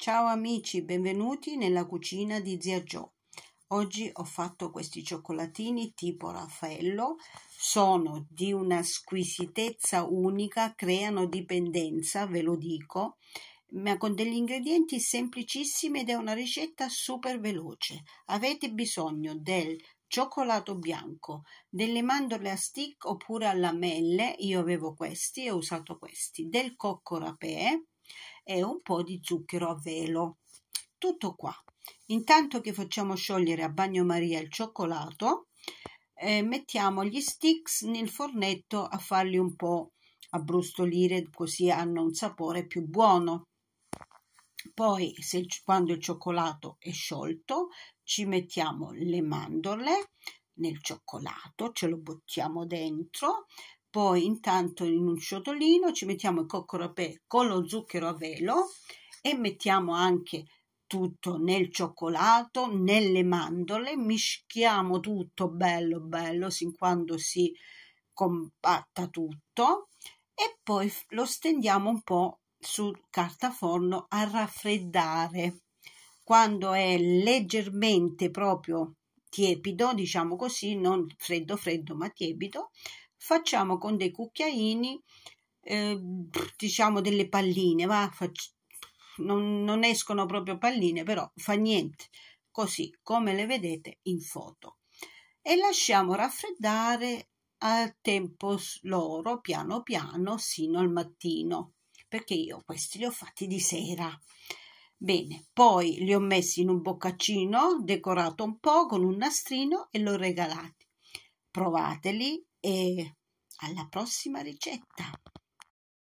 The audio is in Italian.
Ciao amici, benvenuti nella cucina di Zia Gio. Oggi ho fatto questi cioccolatini tipo Raffaello, sono di una squisitezza unica, creano dipendenza, ve lo dico, ma con degli ingredienti semplicissimi ed è una ricetta super veloce. Avete bisogno del cioccolato bianco, delle mandorle a stick oppure a lamelle, io avevo questi e ho usato questi, del cocco rapè, e un po' di zucchero a velo. Tutto qua. Intanto che facciamo sciogliere a bagnomaria il cioccolato, eh, mettiamo gli sticks nel fornetto a farli un po' abbrustolire, così hanno un sapore più buono. Poi, se, quando il cioccolato è sciolto, ci mettiamo le mandorle nel cioccolato, ce lo buttiamo dentro, poi intanto in un ciotolino ci mettiamo il cocco rapè con lo zucchero a velo e mettiamo anche tutto nel cioccolato, nelle mandorle, mischiamo tutto bello bello sin quando si compatta tutto e poi lo stendiamo un po' su carta forno a raffreddare. Quando è leggermente proprio tiepido, diciamo così, non freddo freddo ma tiepido, facciamo con dei cucchiaini, eh, diciamo delle palline, va? Fac- non, non escono proprio palline, però fa niente, così come le vedete in foto. E lasciamo raffreddare a tempo loro, piano piano, sino al mattino, perché io questi li ho fatti di sera. Bene, poi li ho messi in un boccaccino, decorato un po' con un nastrino e l'ho regalati. Provateli, e alla prossima ricetta!